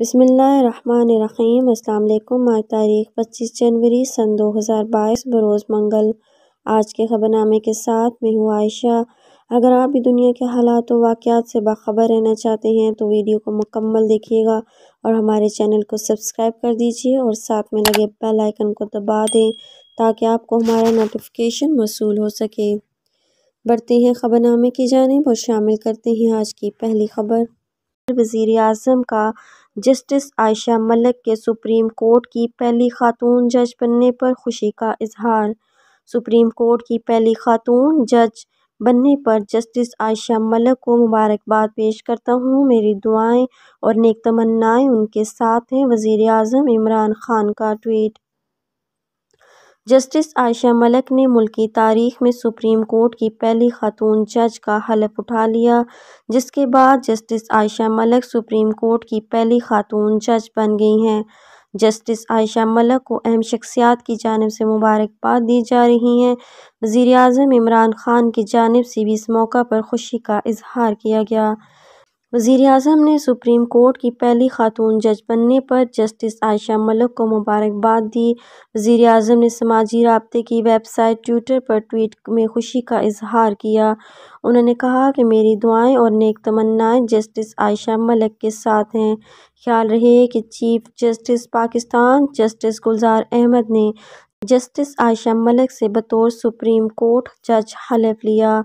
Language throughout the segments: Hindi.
बसमीम् अल्लाम आज तारीख पच्चीस जनवरी सन दो हज़ार बाईस बरोज़ मंगल आज के खबरनामे के साथ मैं हूँ आयशा अगर आप भी दुनिया के हालात और वाक़ात से बाखबर रहना चाहते हैं तो वीडियो को मुकम्मल देखिएगा और हमारे चैनल को सब्सक्राइब कर दीजिए और साथ में लगे बेल आइकन को दबा दें ताकि आपको हमारा नोटिफिकेशन मौसू हो सके बढ़ते हैं खबरनामे की जानब और शामिल करते हैं आज की पहली खबर वज़ी अजम का जस्टिस आयशा मलिक के सुप्रीम कोर्ट की पहली खातून जज बनने पर खुशी का इजहार सुप्रीम कोर्ट की पहली खातून जज बनने पर जस्टिस आयशा मलिक को मुबारकबाद पेश करता हूँ मेरी दुआएं और नेक तमन्नाएं उनके साथ हैं वज़ी अजम इमरान ख़ान का ट्वीट जस्टिस आयशा मलक ने मुल्की तारीख में सुप्रीम कोर्ट की पहली खातून जज का हलफ उठा लिया जिसके बाद justice Ayesha Malik supreme court की पहली खातून जज बन गई हैं जस्टिस आयशा मलक को अहम शख्सियात की जानब से मुबारकबाद दी जा रही हैं वज़ी अजम इमरान खान की जानब से भी इस मौका पर खुशी का इजहार किया गया वज़ीर अजम ने सुप्रीम कोर्ट की पहली खातून जज बनने पर जस्टिस आयशा मलिक को मुबारकबाद दी वजीर अजम ने समाजी रबते की वेबसाइट ट्विटर पर ट्वीट में खुशी का इजहार किया उन्होंने कहा कि मेरी दुआएं और नेक तमन्नाएं जस्टिस आयशा मलिक के साथ हैं ख्याल रहे कि chief justice Pakistan justice Gulzar Ahmed ने जस्टिस आयशा मलिक से बतौर सुप्रीम कोर्ट जज हलफ लिया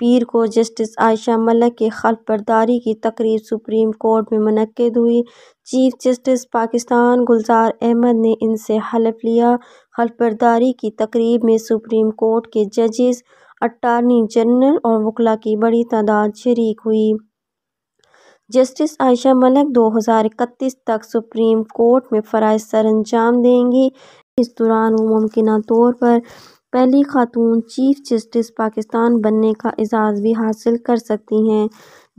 पीर को जस्टिस आयशा मलिक की बरदारी की तकरीब सुप्रीम कोर्ट में मनद हुई चीफ जस्टिस पाकिस्तान गुलजार अहमद ने इनसे हलफ लिया बरदारी की तकरीब में सुप्रीम कोर्ट के जजेस अटारनी जनरल और वकला की बड़ी तादाद शरीक हुई जस्टिस आयशा मलिक दो हज़ार इकतीस तक सुप्रीम कोर्ट में फ़राज सर अंजाम देंगी इस दौरान वो मुमकिन तौर पर पहली खातून चीफ जस्टिस पाकिस्तान बनने का एजाज़ भी हासिल कर सकती हैं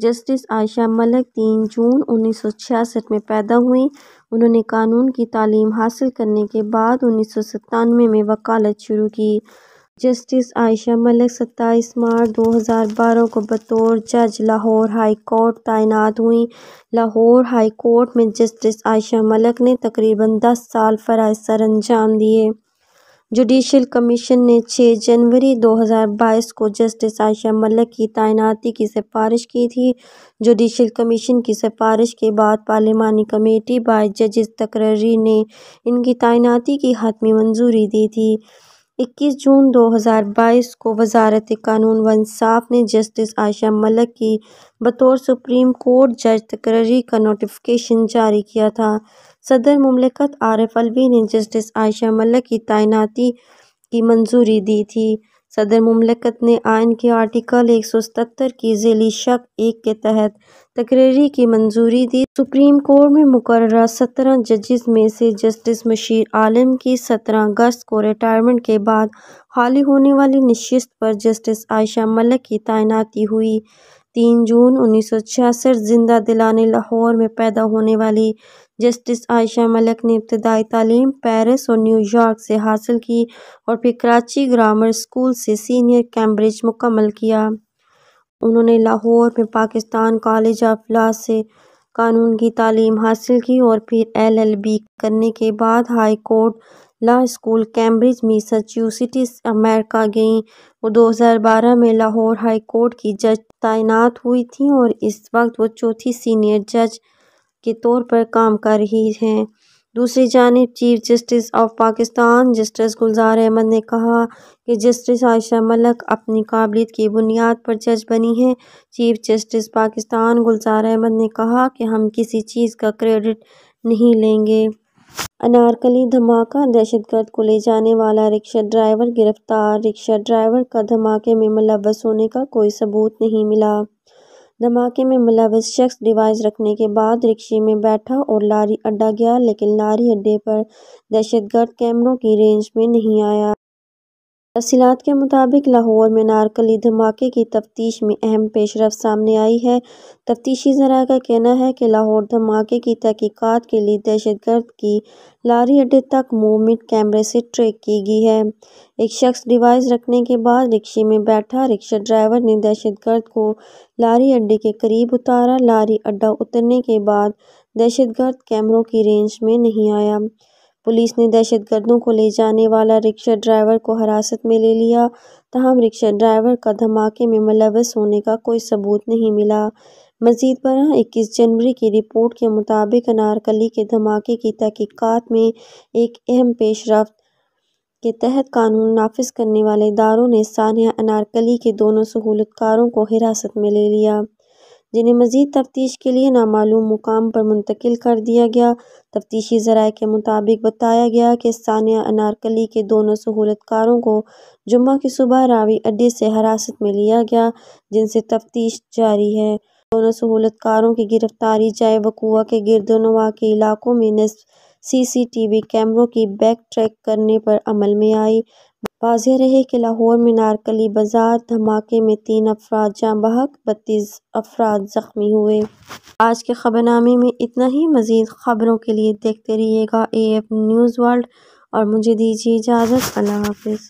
जस्टिस आयशा मलिक तीन जून उन्नीस सौ छियासठ में पैदा हुईं उन्होंने कानून की तालीम हासिल करने के बाद उन्नीस सौ सत्तानवे में वकालत शुरू की जस्टिस आयशा मलिक सत्ताईस मार्च 2012 को बतौर जज लाहौर हाई कोर्ट तैनात हुई लाहौर हाई कोर्ट में जस्टिस आयशा मलिक ने तकरीबन दस साल फ़राज सर अंजाम दिए जुडिशल कमीशन ने 6 जनवरी 2022 को जस्टिस आयशा मलिक की तैनाती की सिफारिश की थी जुडिशल कमीशन की सिफारिश के बाद पार्लिमानी कमेटी बाय जजिस तकर्री ने इनकी तैनाती की हतमी मंजूरी दी थी 21 जून 2022 को वजारत कानून व इंसाफ ने जस्टिस आयशा मलिक की बतौर सुप्रीम कोर्ट जज तकर्री का नोटिफिकेशन जारी किया था सदर ममलिकत आरफ अलवी ने जस्टिस आयशा मलिक की तैनाती की मंजूरी दी थी सदर ममलिकत ने आयन के आर्टिकल एक सौ सतर की झेली शक एक के तहत तकरीरी की मंजूरी दी सुप्रीम कोर्ट में मुकर सत्रह जजेस में से जस्टिस मशीर आलम की सत्रह अगस्त को रिटायरमेंट के बाद खाली होने वाली नशस्त पर जस्टिस आयशा मलिक की तैनाती हुई तीन जून उन्नीस सौ छियासठ जिंदा दिलाने लाहौर में पैदा होने वाली जस्टिस आयशा मलिक ने इब्तदाई तालीम पेरिस और न्यूयॉर्क से हासिल की और फिर कराची ग्रामर स्कूल से सीनियर कैम्ब्रिज मुकम्मल किया उन्होंने लाहौर में पाकिस्तान कॉलेज ऑफ लॉ से कानून की तालीम हासिल की और फिर एलएलबी करने के बाद high court law school Cambridge Massachusetts America गईं वो 2012 में लाहौर हाई कोर्ट की जज तैनात हुई थी और इस वक्त वो चौथी सीनियर जज के तौर पर काम कर रही हैं दूसरी जानब chief justice of Pakistan justice Gulzar Ahmed ने कहा कि जस्टिस आयशा मलक अपनी काबिलियत की बुनियाद पर जज बनी हैं चीफ जस्टिस पाकिस्तान गुलजार अहमद ने कहा कि हम किसी चीज़ का क्रेडिट नहीं लेंगे अनारकली धमाका दहशतगर्द को ले जाने वाला रिक्शा ड्राइवर गिरफ्तार रिक्शा ड्राइवर का धमाके में मुलवस होने का कोई सबूत नहीं मिला धमाके में मुलविस शख्स डिवाइस रखने के बाद रिक्शे में बैठा और लारी अड्डा गया लेकिन लारी अड्डे पर दहशतगर्द कैमरों की रेंज में नहीं आया तफसीत के मुताबिक लाहौर में नारकली धमाके की तफ्तीश में अहम पेशरफ सामने आई है तफ्तीशी जरा का कहना है कि लाहौर धमाके की तहकीकत के लिए दहशत गर्द की लारी अड्डे तक मूवमेंट कैमरे से ट्रैक की गई है एक शख्स डिवाइस रखने के बाद रिक्शे में बैठा रिक्शा ड्राइवर ने दहशत गर्द को लारी अड्डे के करीब उतारा लारी अड्डा उतरने के बाद दहशत गर्द कैमरों की रेंज में नहीं आया पुलिस ने दहशतगर्दों को ले जाने वाला रिक्शा ड्राइवर को हिरासत में ले लिया तहम रिक्शा ड्राइवर का धमाके में मुलवस होने का कोई सबूत नहीं मिला मजीद पर इक्कीस जनवरी की रिपोर्ट के मुताबिक अनारकली के धमाके की तहकीकत में एक अहम पेशरफ के तहत कानून नाफिज करने वाले इदारों ने सानिया अनारकली के दोनों सहूलतकारों को हिरासत में ले लिया जिन्हें मज़ीद तफ्तीश के लिए नामालूम मुकाम पर मुंतकिल कर दिया गया तफ्तीशी ज़राए के मुताबिक बताया गया कि सानिया अनारकली के दोनों सहूलतकारों को जुम्मे की सुबह रावी अड्डे से हिरासत में लिया गया जिनसे तफ्तीश जारी है दोनों सहूलतकारों की गिरफ्तारी जाए वकूआ के गिरदनवा के इलाकों में टी वी कैमरों की बैक ट्रैक करने पर अमल में आई वाज़ह रहे कि लाहौर में नारकली बाजार धमाके में तीन अफराद जाँ बहक बत्तीस अफराद ज़ख्मी हुए आज के खबरनामे में इतना ही मज़ीद खबरों के लिए देखते रहिएगा ए एफ न्यूज़ वर्ल्ड और मुझे दीजिए इजाज़त अल्लाह हाफिज़